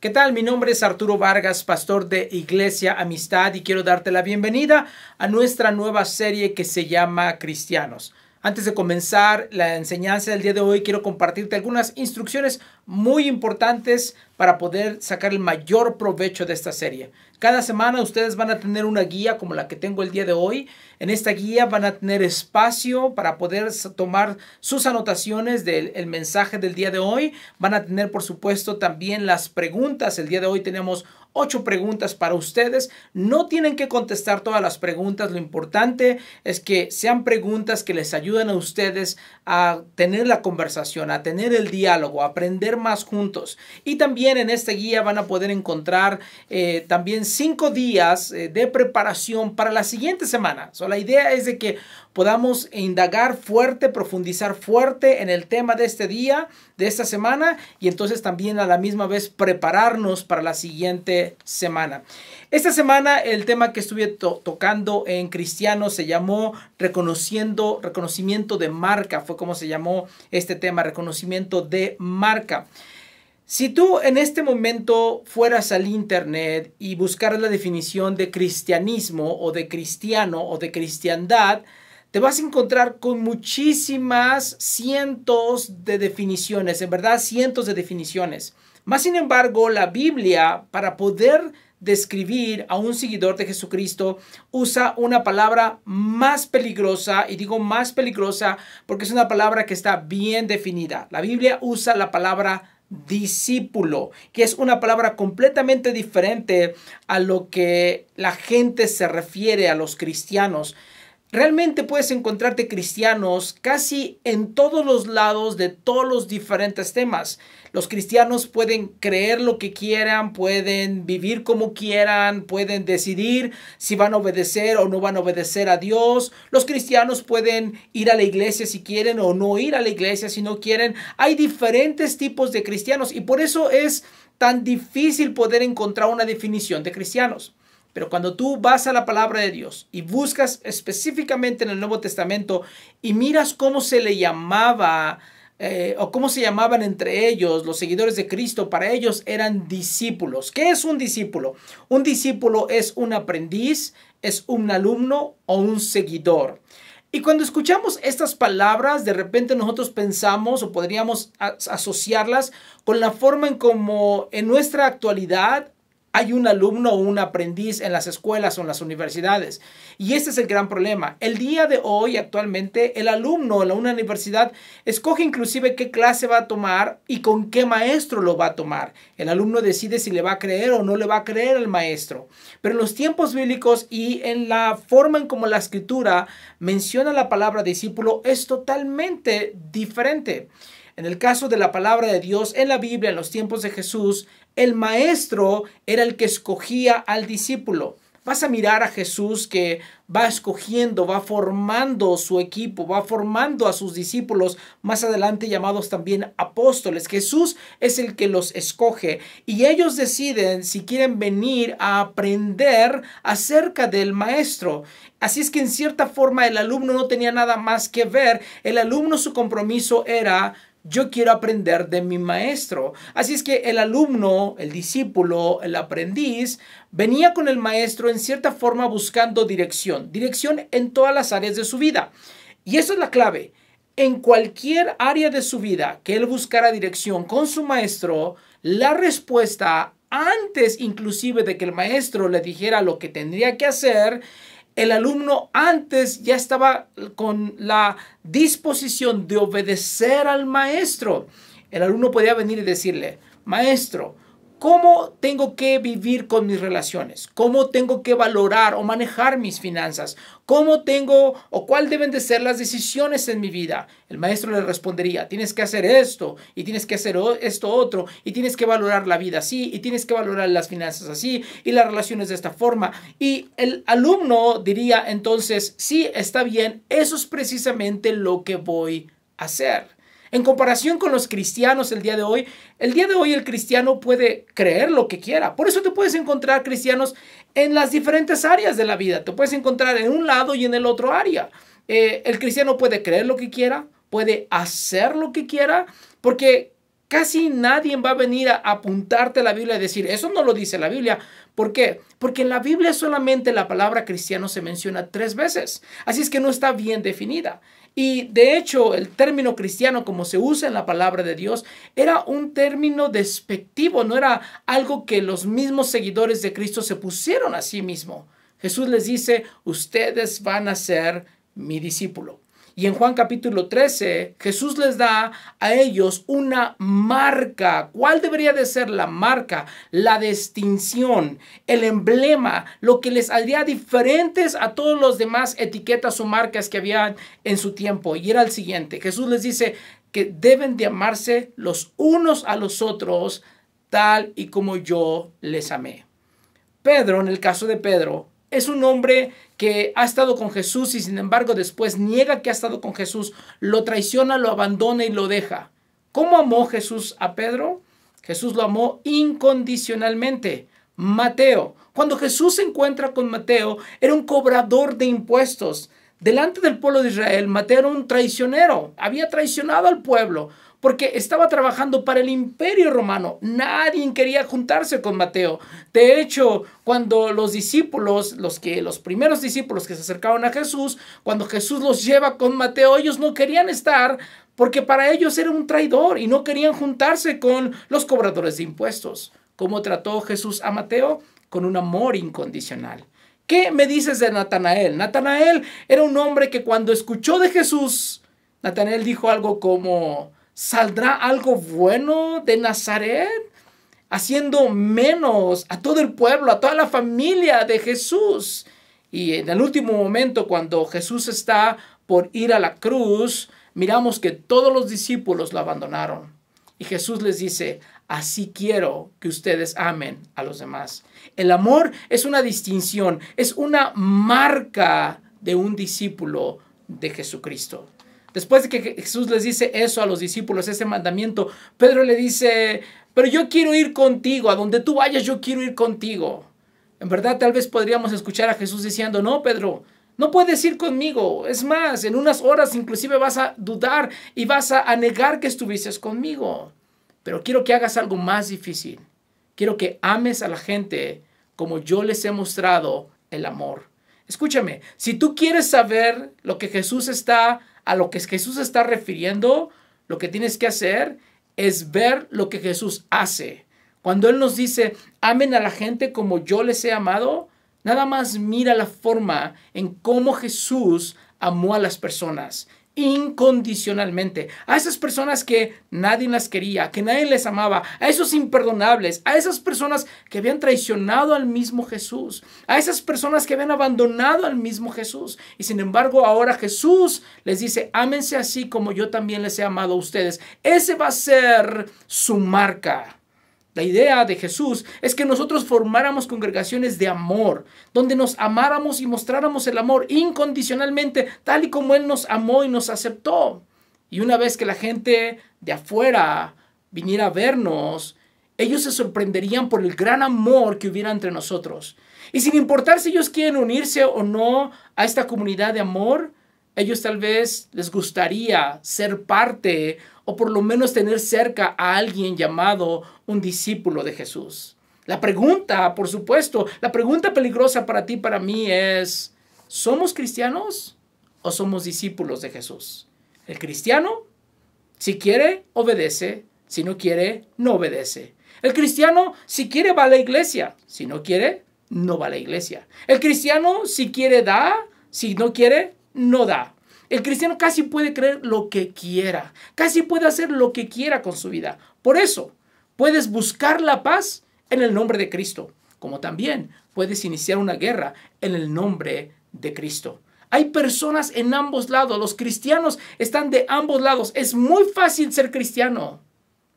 ¿Qué tal? Mi nombre es Arturo Vargas, pastor de Iglesia Amistad y quiero darte la bienvenida a nuestra nueva serie que se llama Cristianos. Antes de comenzar la enseñanza del día de hoy, quiero compartirte algunas instrucciones muy importantes para poder sacar el mayor provecho de esta serie. Cada semana ustedes van a tener una guía como la que tengo el día de hoy. En esta guía van a tener espacio para poder tomar sus anotaciones del mensaje del día de hoy. Van a tener, por supuesto, también las preguntas. El día de hoy tenemos ocho preguntas para ustedes. No tienen que contestar todas las preguntas. Lo importante es que sean preguntas que les ayuden a ustedes a tener la conversación, a tener el diálogo, a aprender más juntos. Y también en esta guía van a poder encontrar eh, también cinco días eh, de preparación para la siguiente semana. So, la idea es de que podamos indagar fuerte, profundizar fuerte en el tema de este día, de esta semana, y entonces también a la misma vez prepararnos para la siguiente semana. Esta semana el tema que estuve tocando en Cristiano se llamó reconociendo reconocimiento de marca, fue como se llamó este tema, reconocimiento de marca. Si tú en este momento fueras al internet y buscaras la definición de cristianismo o de cristiano o de cristiandad, te vas a encontrar con muchísimas cientos de definiciones, en verdad cientos de definiciones. Más sin embargo, la Biblia, para poder describir a un seguidor de Jesucristo, usa una palabra más peligrosa, y digo más peligrosa porque es una palabra que está bien definida. La Biblia usa la palabra discípulo, que es una palabra completamente diferente a lo que la gente se refiere a los cristianos. Realmente puedes encontrarte cristianos casi en todos los lados de todos los diferentes temas. Los cristianos pueden creer lo que quieran, pueden vivir como quieran, pueden decidir si van a obedecer o no van a obedecer a Dios. Los cristianos pueden ir a la iglesia si quieren o no ir a la iglesia si no quieren. Hay diferentes tipos de cristianos y por eso es tan difícil poder encontrar una definición de cristianos. Pero cuando tú vas a la palabra de Dios y buscas específicamente en el Nuevo Testamento y miras cómo se le llamaba eh, o cómo se llamaban entre ellos los seguidores de Cristo, para ellos eran discípulos. ¿Qué es un discípulo? Un discípulo es un aprendiz, es un alumno o un seguidor. Y cuando escuchamos estas palabras, de repente nosotros pensamos o podríamos asociarlas con la forma en como en nuestra actualidad hay un alumno o un aprendiz en las escuelas o en las universidades. Y ese es el gran problema. El día de hoy, actualmente, el alumno en la universidad escoge inclusive qué clase va a tomar y con qué maestro lo va a tomar. El alumno decide si le va a creer o no le va a creer al maestro. Pero en los tiempos bíblicos y en la forma en como la escritura menciona la palabra discípulo es totalmente diferente. En el caso de la palabra de Dios en la Biblia, en los tiempos de Jesús, el maestro era el que escogía al discípulo. Vas a mirar a Jesús que va escogiendo, va formando su equipo, va formando a sus discípulos, más adelante llamados también apóstoles. Jesús es el que los escoge y ellos deciden si quieren venir a aprender acerca del maestro. Así es que en cierta forma el alumno no tenía nada más que ver. El alumno su compromiso era yo quiero aprender de mi maestro. Así es que el alumno, el discípulo, el aprendiz, venía con el maestro en cierta forma buscando dirección, dirección en todas las áreas de su vida. Y eso es la clave. En cualquier área de su vida que él buscara dirección con su maestro, la respuesta, antes inclusive de que el maestro le dijera lo que tendría que hacer, el alumno antes ya estaba con la disposición de obedecer al maestro. El alumno podía venir y decirle, maestro, ¿Cómo tengo que vivir con mis relaciones? ¿Cómo tengo que valorar o manejar mis finanzas? ¿Cómo tengo o cuáles deben de ser las decisiones en mi vida? El maestro le respondería, tienes que hacer esto y tienes que hacer esto otro y tienes que valorar la vida así y tienes que valorar las finanzas así y las relaciones de esta forma. Y el alumno diría entonces, sí, está bien, eso es precisamente lo que voy a hacer. En comparación con los cristianos el día de hoy, el día de hoy el cristiano puede creer lo que quiera. Por eso te puedes encontrar cristianos en las diferentes áreas de la vida. Te puedes encontrar en un lado y en el otro área. Eh, el cristiano puede creer lo que quiera, puede hacer lo que quiera, porque Casi nadie va a venir a apuntarte a la Biblia y decir, eso no lo dice la Biblia. ¿Por qué? Porque en la Biblia solamente la palabra cristiano se menciona tres veces. Así es que no está bien definida. Y de hecho, el término cristiano, como se usa en la palabra de Dios, era un término despectivo, no era algo que los mismos seguidores de Cristo se pusieron a sí mismo. Jesús les dice, ustedes van a ser mi discípulo. Y en Juan capítulo 13, Jesús les da a ellos una marca. ¿Cuál debería de ser la marca? La distinción, el emblema, lo que les haría diferentes a todos los demás etiquetas o marcas que había en su tiempo. Y era el siguiente. Jesús les dice que deben de amarse los unos a los otros tal y como yo les amé. Pedro, en el caso de Pedro, es un hombre que ha estado con Jesús y sin embargo después niega que ha estado con Jesús, lo traiciona, lo abandona y lo deja. ¿Cómo amó Jesús a Pedro? Jesús lo amó incondicionalmente. Mateo, cuando Jesús se encuentra con Mateo, era un cobrador de impuestos. Delante del pueblo de Israel, Mateo era un traicionero, había traicionado al pueblo, porque estaba trabajando para el imperio romano. Nadie quería juntarse con Mateo. De hecho, cuando los discípulos, los, que, los primeros discípulos que se acercaron a Jesús, cuando Jesús los lleva con Mateo, ellos no querían estar porque para ellos era un traidor y no querían juntarse con los cobradores de impuestos. ¿Cómo trató Jesús a Mateo? Con un amor incondicional. ¿Qué me dices de Natanael? Natanael era un hombre que cuando escuchó de Jesús, Natanael dijo algo como, ¿Saldrá algo bueno de Nazaret? Haciendo menos a todo el pueblo, a toda la familia de Jesús. Y en el último momento, cuando Jesús está por ir a la cruz, miramos que todos los discípulos lo abandonaron. Y Jesús les dice, así quiero que ustedes amen a los demás. El amor es una distinción, es una marca de un discípulo de Jesucristo. Después de que Jesús les dice eso a los discípulos, ese mandamiento, Pedro le dice, pero yo quiero ir contigo, a donde tú vayas yo quiero ir contigo. En verdad tal vez podríamos escuchar a Jesús diciendo, no, Pedro, no puedes ir conmigo. Es más, en unas horas inclusive vas a dudar y vas a, negar que estuvieses conmigo. Pero quiero que hagas algo más difícil. Quiero que ames a la gente como yo les he mostrado el amor. Escúchame, si tú quieres saber lo que Jesús está a lo que Jesús está refiriendo, lo que tienes que hacer es ver lo que Jesús hace. Cuando Él nos dice, amen a la gente como yo les he amado, nada más mira la forma en cómo Jesús amó a las personas incondicionalmente. A esas personas que nadie las quería, que nadie les amaba, a esos imperdonables, a esas personas que habían traicionado al mismo Jesús, a esas personas que habían abandonado al mismo Jesús. Y sin embargo ahora Jesús les dice, ámense así como yo también les he amado a ustedes. Ese va a ser su marca. La idea de Jesús es que nosotros formáramos congregaciones de amor, donde nos amáramos y mostráramos el amor incondicionalmente, tal y como Él nos amó y nos aceptó. Y una vez que la gente de afuera viniera a vernos, ellos se sorprenderían por el gran amor que hubiera entre nosotros. Y sin importar si ellos quieren unirse o no a esta comunidad de amor, ellos tal vez les gustaría ser parte o por lo menos tener cerca a alguien llamado un discípulo de Jesús. La pregunta, por supuesto, la pregunta peligrosa para ti, para mí es, ¿somos cristianos o somos discípulos de Jesús? El cristiano, si quiere, obedece, si no quiere, no obedece. El cristiano, si quiere, va a la iglesia, si no quiere, no va a la iglesia. El cristiano, si quiere, da, si no quiere, no da. El cristiano casi puede creer lo que quiera, casi puede hacer lo que quiera con su vida. Por eso, puedes buscar la paz en el nombre de Cristo, como también puedes iniciar una guerra en el nombre de Cristo. Hay personas en ambos lados, los cristianos están de ambos lados. Es muy fácil ser cristiano,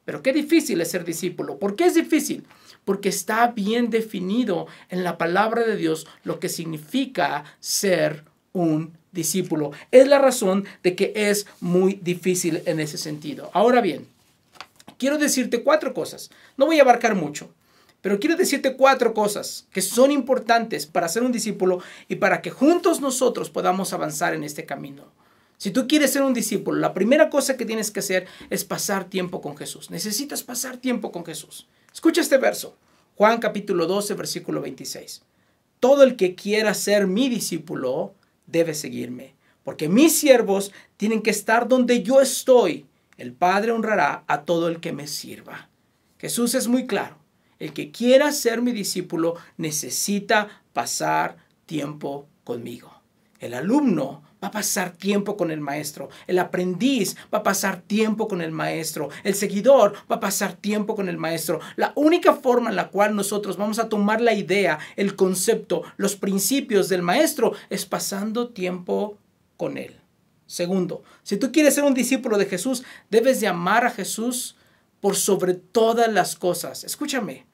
pero qué difícil es ser discípulo. ¿Por qué es difícil? Porque está bien definido en la palabra de Dios lo que significa ser un discípulo. Es la razón de que es muy difícil en ese sentido. Ahora bien, quiero decirte cuatro cosas. No voy a abarcar mucho, pero quiero decirte cuatro cosas que son importantes para ser un discípulo y para que juntos nosotros podamos avanzar en este camino. Si tú quieres ser un discípulo, la primera cosa que tienes que hacer es pasar tiempo con Jesús. Necesitas pasar tiempo con Jesús. Escucha este verso, Juan capítulo 12, versículo 26. Todo el que quiera ser mi discípulo debe seguirme, porque mis siervos tienen que estar donde yo estoy. El Padre honrará a todo el que me sirva. Jesús es muy claro. El que quiera ser mi discípulo necesita pasar tiempo conmigo. El alumno va a pasar tiempo con el maestro. El aprendiz va a pasar tiempo con el maestro. El seguidor va a pasar tiempo con el maestro. La única forma en la cual nosotros vamos a tomar la idea, el concepto, los principios del maestro es pasando tiempo con él. Segundo, si tú quieres ser un discípulo de Jesús, debes de amar a Jesús por sobre todas las cosas. Escúchame,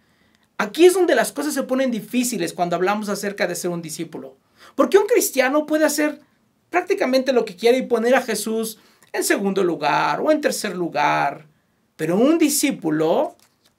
aquí es donde las cosas se ponen difíciles cuando hablamos acerca de ser un discípulo. Porque un cristiano puede hacer prácticamente lo que quiere y poner a Jesús en segundo lugar o en tercer lugar. Pero un discípulo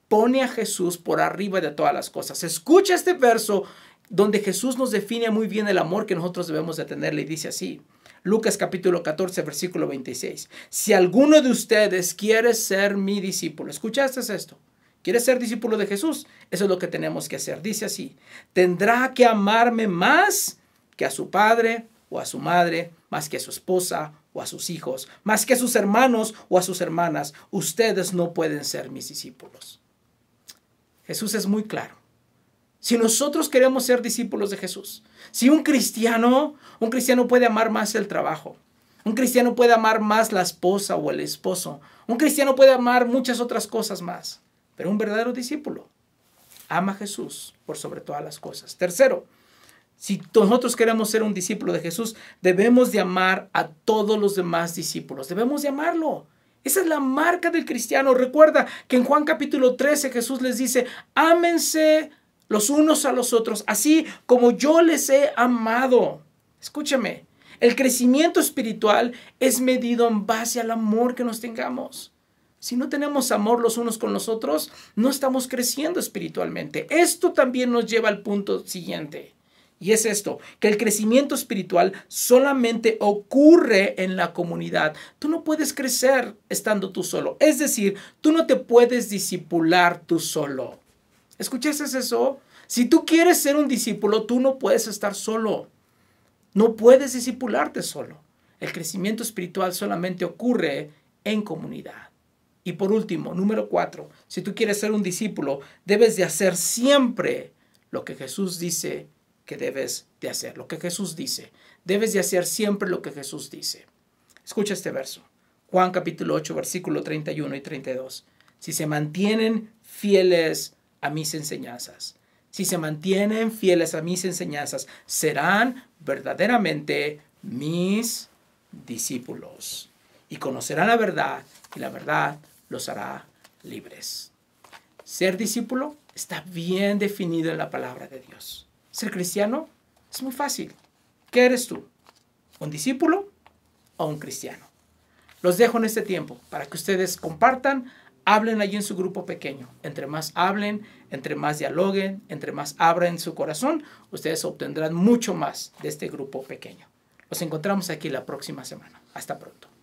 pone a Jesús por arriba de todas las cosas. Escucha este verso donde Jesús nos define muy bien el amor que nosotros debemos de tenerle y dice así. Lucas capítulo 14, versículo 26. Si alguno de ustedes quiere ser mi discípulo, ¿escuchaste esto? quiere ser discípulo de Jesús? Eso es lo que tenemos que hacer. Dice así, tendrá que amarme más que a su Padre, o a su madre, más que a su esposa o a sus hijos, más que a sus hermanos o a sus hermanas. Ustedes no pueden ser mis discípulos. Jesús es muy claro. Si nosotros queremos ser discípulos de Jesús, si un cristiano, un cristiano puede amar más el trabajo, un cristiano puede amar más la esposa o el esposo, un cristiano puede amar muchas otras cosas más, pero un verdadero discípulo ama a Jesús por sobre todas las cosas. Tercero, si nosotros queremos ser un discípulo de Jesús, debemos de amar a todos los demás discípulos. Debemos de amarlo. Esa es la marca del cristiano. Recuerda que en Juan capítulo 13 Jesús les dice, ámense los unos a los otros, así como yo les he amado. Escúchame, el crecimiento espiritual es medido en base al amor que nos tengamos. Si no tenemos amor los unos con los otros, no estamos creciendo espiritualmente. Esto también nos lleva al punto siguiente. Y es esto, que el crecimiento espiritual solamente ocurre en la comunidad. Tú no puedes crecer estando tú solo. Es decir, tú no te puedes disipular tú solo. ¿Escuchaste eso? Si tú quieres ser un discípulo, tú no puedes estar solo. No puedes disipularte solo. El crecimiento espiritual solamente ocurre en comunidad. Y por último, número cuatro, si tú quieres ser un discípulo, debes de hacer siempre lo que Jesús dice que debes de hacer, lo que Jesús dice. Debes de hacer siempre lo que Jesús dice. Escucha este verso. Juan capítulo 8, versículo 31 y 32. Si se mantienen fieles a mis enseñanzas, si se mantienen fieles a mis enseñanzas, serán verdaderamente mis discípulos y conocerán la verdad y la verdad los hará libres. Ser discípulo está bien definido en la palabra de Dios. Ser cristiano es muy fácil. ¿Qué eres tú? ¿Un discípulo o un cristiano? Los dejo en este tiempo para que ustedes compartan, hablen allí en su grupo pequeño. Entre más hablen, entre más dialoguen, entre más abren su corazón, ustedes obtendrán mucho más de este grupo pequeño. Los encontramos aquí la próxima semana. Hasta pronto.